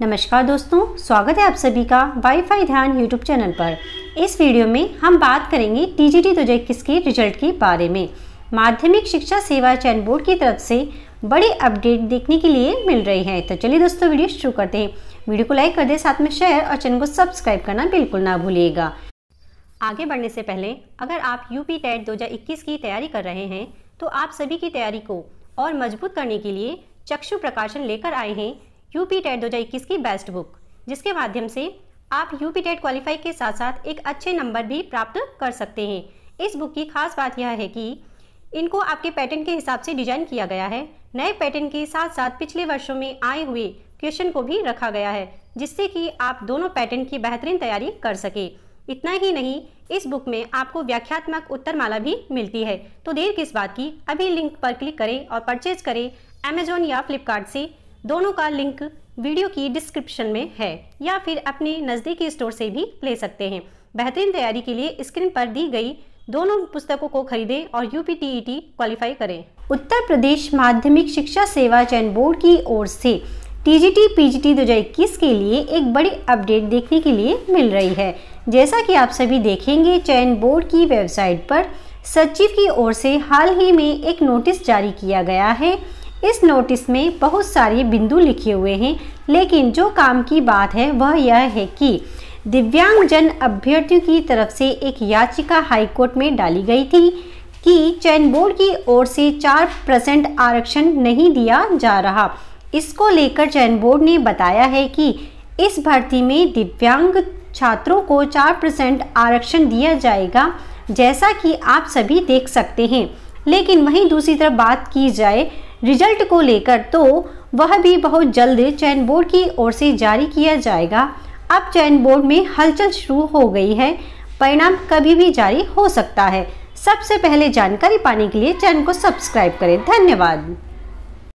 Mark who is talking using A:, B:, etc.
A: नमस्कार दोस्तों स्वागत है आप सभी का वाईफाई ध्यान यूट्यूब चैनल पर इस वीडियो में हम बात करेंगे टी दो इक्कीस के रिजल्ट के बारे में माध्यमिक शिक्षा सेवा चयन बोर्ड की तरफ से बड़ी अपडेट देखने के लिए मिल रही है तो चलिए दोस्तों वीडियो शुरू करते हैं वीडियो को लाइक कर दे साथ में शेयर और चैनल को सब्सक्राइब करना बिल्कुल ना भूलिएगा आगे बढ़ने से पहले अगर आप यू पी टेट दो की तैयारी कर रहे हैं तो आप सभी की तैयारी को और मजबूत करने के लिए चक्षु प्रकाशन लेकर आए हैं यू पी टेट दो की बेस्ट बुक जिसके माध्यम से आप यू पी टेट क्वालिफाई के साथ साथ एक अच्छे नंबर भी प्राप्त कर सकते हैं इस बुक की खास बात यह है कि इनको आपके पैटर्न के हिसाब से डिजाइन किया गया है नए पैटर्न के साथ साथ पिछले वर्षों में आए हुए क्वेश्चन को भी रखा गया है जिससे कि आप दोनों पैटर्न की बेहतरीन तैयारी कर सके इतना ही नहीं इस बुक में आपको व्याख्यात्मक उत्तर माला भी मिलती है तो देर किस बात की अभी लिंक पर क्लिक करें और परचेज करें अमेजोन या फ्लिपकार्ट से दोनों का लिंक वीडियो की डिस्क्रिप्शन में है या फिर अपने नज़दीकी स्टोर से भी ले सकते हैं बेहतरीन तैयारी के लिए स्क्रीन पर दी गई दोनों पुस्तकों को खरीदें और यू पी क्वालिफाई करें उत्तर प्रदेश माध्यमिक शिक्षा सेवा चयन बोर्ड की ओर से टी जी दो हजार इक्कीस के लिए एक बड़ी अपडेट देखने के लिए मिल रही है जैसा कि आप सभी देखेंगे चयन बोर्ड की वेबसाइट पर सचिव की ओर से हाल ही में एक नोटिस जारी किया गया है इस नोटिस में बहुत सारे बिंदु लिखे हुए हैं लेकिन जो काम की बात है वह यह है कि दिव्यांगजन अभ्यर्थियों की तरफ से एक याचिका हाईकोर्ट में डाली गई थी कि चयन बोर्ड की ओर से चार परसेंट आरक्षण नहीं दिया जा रहा इसको लेकर चयन बोर्ड ने बताया है कि इस भर्ती में दिव्यांग छात्रों को चार परसेंट आरक्षण दिया जाएगा जैसा कि आप सभी देख सकते हैं लेकिन वहीं दूसरी तरफ बात की जाए रिजल्ट को लेकर तो वह भी बहुत जल्द चयन बोर्ड की ओर से जारी किया जाएगा अब चयन बोर्ड में हलचल शुरू हो गई है परिणाम कभी भी जारी हो सकता है सबसे पहले जानकारी पाने के लिए चैनल को सब्सक्राइब करें धन्यवाद